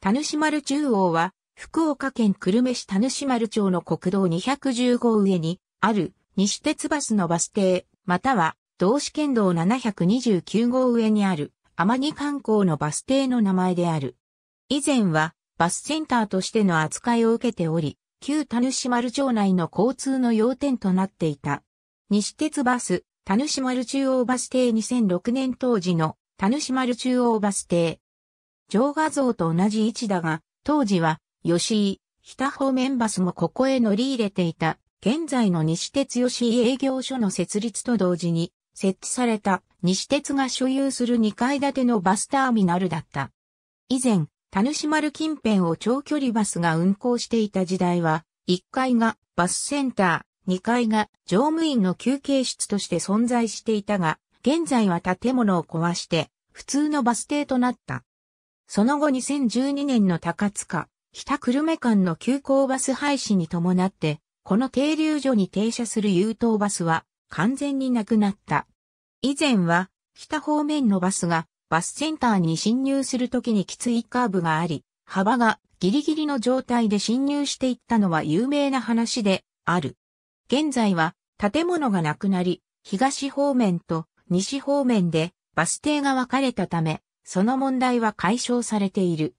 田主丸中央は、福岡県久留米市田主丸町の国道210号上に、ある、西鉄バスのバス停、または、同市県道729号上にある、天城観光のバス停の名前である。以前は、バスセンターとしての扱いを受けており、旧田主丸町内の交通の要点となっていた。西鉄バス、田主丸中央バス停2006年当時の田主丸中央バス停、上画像と同じ位置だが、当時は、吉井、北方面バスもここへ乗り入れていた、現在の西鉄吉井営業所の設立と同時に、設置された西鉄が所有する2階建てのバスターミナルだった。以前、田主丸近辺を長距離バスが運行していた時代は、1階がバスセンター、2階が乗務員の休憩室として存在していたが、現在は建物を壊して、普通のバス停となった。その後2012年の高塚、北久留米間の急行バス廃止に伴って、この停留所に停車する優等バスは完全になくなった。以前は北方面のバスがバスセンターに侵入するときにきついカーブがあり、幅がギリギリの状態で侵入していったのは有名な話である。現在は建物がなくなり、東方面と西方面でバス停が分かれたため、その問題は解消されている。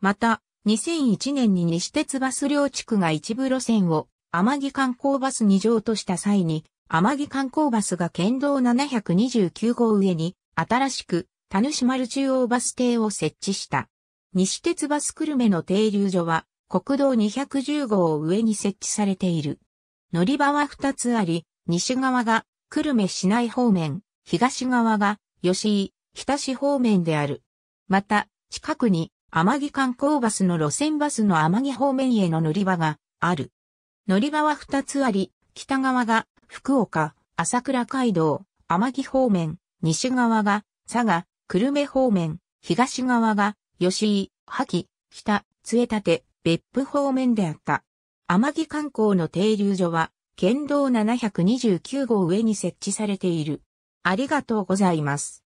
また、2001年に西鉄バス両地区が一部路線を天城観光バス2乗とした際に、天城観光バスが県道729号上に新しく田主丸中央バス停を設置した。西鉄バス久留米の停留所は国道210号を上に設置されている。乗り場は2つあり、西側が久留米市内方面、東側が吉井、日田市方面である。また、近くに、天城観光バスの路線バスの天城方面への乗り場がある。乗り場は2つあり、北側が福岡、朝倉街道、天城方面、西側が佐賀、久留米方面、東側が吉井、萩、北、杖立、別府方面であった。天城観光の停留所は、県道729号上に設置されている。ありがとうございます。